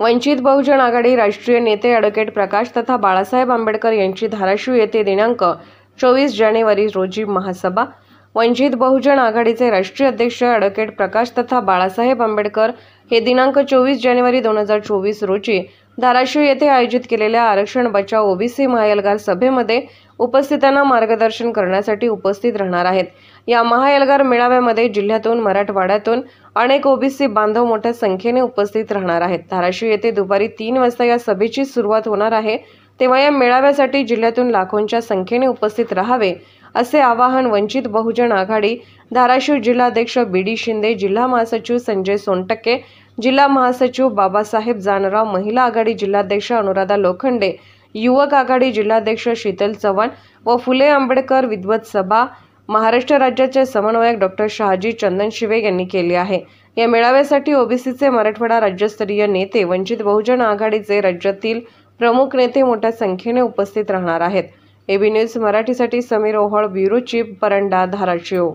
वंचित बहुजन आघाडी राष्ट्रीय नेते अॅडव्होकेट प्रकाश तथा बाळासाहेब आंबेडकर यांची धाराशिव येथे दिनांक चोवीस जानेवारी रोजी महासभा वंचित बहुजन आघाडीचे राष्ट्रीय अध्यक्ष अॅडव्होकेट प्रकाश तथा बाळासाहेब आंबेडकर हे दिनांक चोवीस जानेवारी दोन हजार चोवीस रोजी धाराशिव येथे आयोजित केलेल्या आरक्षण बचाव ओबीसी महायलगार सभेमध्ये उपस्थितांना मार्गदर्शन करण्यासाठी उपस्थित राहणार आहेत या महायलगार मेळाव्यामध्ये जिल्ह्यातून मराठवाड्यातून अनेक ओबीसी बांधव मोठ्या संख्येने उपस्थित राहणार आहेत धाराशिव येथे दुपारी तीन वाजता या सभेची सुरुवात होणार आहे तेव्हा या मेळाव्यासाठी जिल्ह्यातून लाखोंच्या संख्येने उपस्थित राहावे असे आवाहन वंचित बहुजन आघाडी धाराशिव जिल्हाध्यक्ष बी डी शिंदे जिल्हा महासचिव संजय सोनटक्के जिल्हा महासचिव बाबासाहेब जानराव महिला आघाडी जिल्हाध्यक्ष अनुराधा लोखंडे युवक आघाडी जिल्हाध्यक्ष शीतल चव्हाण व फुले आंबेडकर विद्वत सभा महाराष्ट्र राज्याचे समन्वयक डॉक्टर शहाजी चंदन शिवे यांनी केले आहे या मेळाव्यासाठी ओबीसीचे मराठवाडा राज्यस्तरीय नेते वंचित बहुजन आघाडीचे राज्यातील प्रमुख नेते मोठ्या संख्येने उपस्थित राहणार आहेत एबी न्यूज मराठीसाठी समीर ओहळ ब्युरो चीफ परंडा धाराशिव